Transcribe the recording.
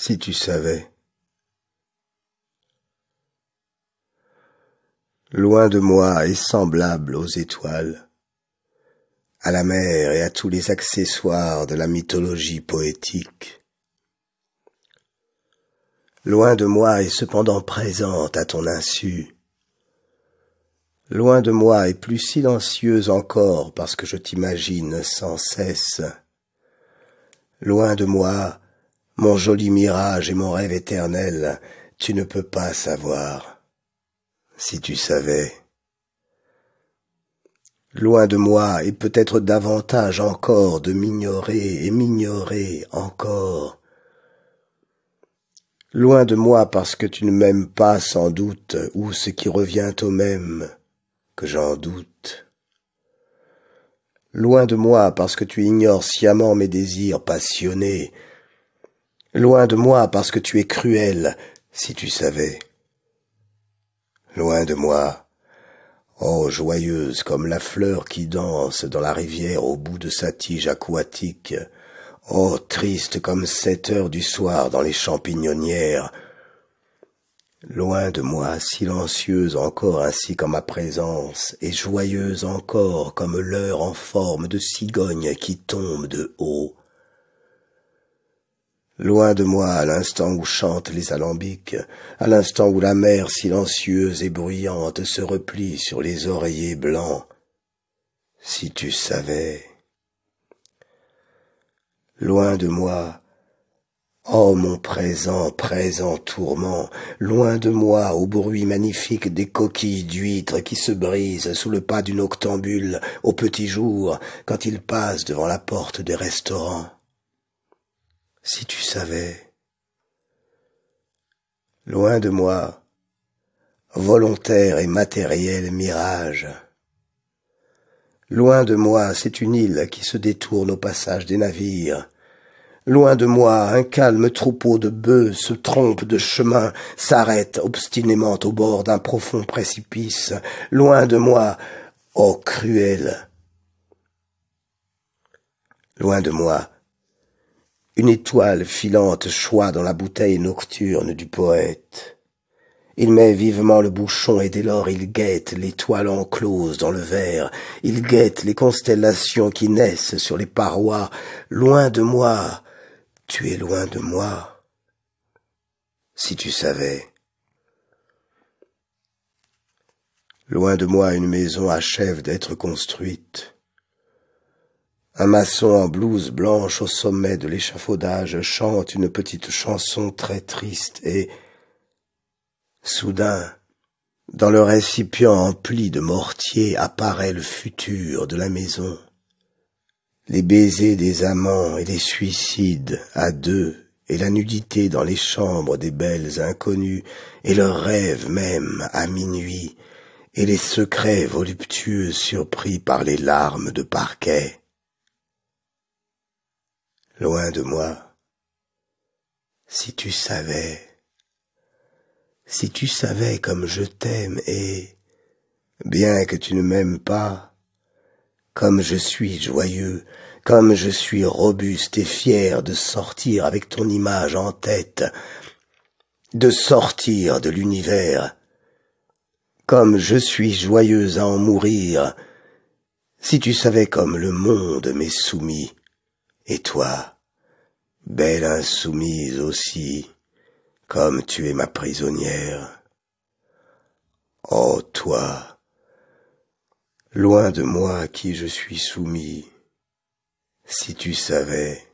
si tu savais. Loin de moi et semblable aux étoiles, à la mer et à tous les accessoires de la mythologie poétique. Loin de moi et cependant présente à ton insu. Loin de moi et plus silencieuse encore parce que je t'imagine sans cesse. Loin de moi mon joli mirage et mon rêve éternel, tu ne peux pas savoir. Si tu savais. Loin de moi, et peut-être davantage encore, de m'ignorer et m'ignorer encore. Loin de moi parce que tu ne m'aimes pas sans doute, ou ce qui revient au même, que j'en doute. Loin de moi parce que tu ignores sciemment mes désirs passionnés, Loin de moi parce que tu es cruel, si tu savais. Loin de moi, oh joyeuse comme la fleur qui danse dans la rivière au bout de sa tige aquatique, oh triste comme sept heures du soir dans les champignonnières, Loin de moi, silencieuse encore ainsi qu'en ma présence, et joyeuse encore comme l'heure en forme de cigogne qui tombe de haut, Loin de moi, à l'instant où chantent les alambics, à l'instant où la mer silencieuse et bruyante se replie sur les oreillers blancs. Si tu savais. Loin de moi, oh, mon présent, présent tourment, loin de moi au bruit magnifique des coquilles d'huîtres qui se brisent sous le pas d'une octambule au petit jour quand il passe devant la porte des restaurants si tu savais. Loin de moi, volontaire et matériel mirage. Loin de moi, c'est une île qui se détourne au passage des navires. Loin de moi, un calme troupeau de bœufs se trompe de chemin, s'arrête obstinément au bord d'un profond précipice. Loin de moi, ô oh cruel! Loin de moi, une étoile filante choit dans la bouteille nocturne du poète. Il met vivement le bouchon et dès lors il guette l'étoile enclose dans le verre, il guette les constellations qui naissent sur les parois. Loin de moi, tu es loin de moi. Si tu savais. Loin de moi une maison achève d'être construite. Un maçon en blouse blanche au sommet de l'échafaudage chante une petite chanson très triste et, soudain, dans le récipient empli de mortier apparaît le futur de la maison. Les baisers des amants et les suicides à deux, et la nudité dans les chambres des belles inconnues, et leurs rêves même à minuit, et les secrets voluptueux surpris par les larmes de parquet loin de moi. Si tu savais, si tu savais comme je t'aime et, bien que tu ne m'aimes pas, comme je suis joyeux, comme je suis robuste et fier de sortir avec ton image en tête, de sortir de l'univers, comme je suis joyeuse à en mourir, si tu savais comme le monde m'est soumis, et toi, belle insoumise aussi, comme tu es ma prisonnière. Oh toi, loin de moi à qui je suis soumis, si tu savais,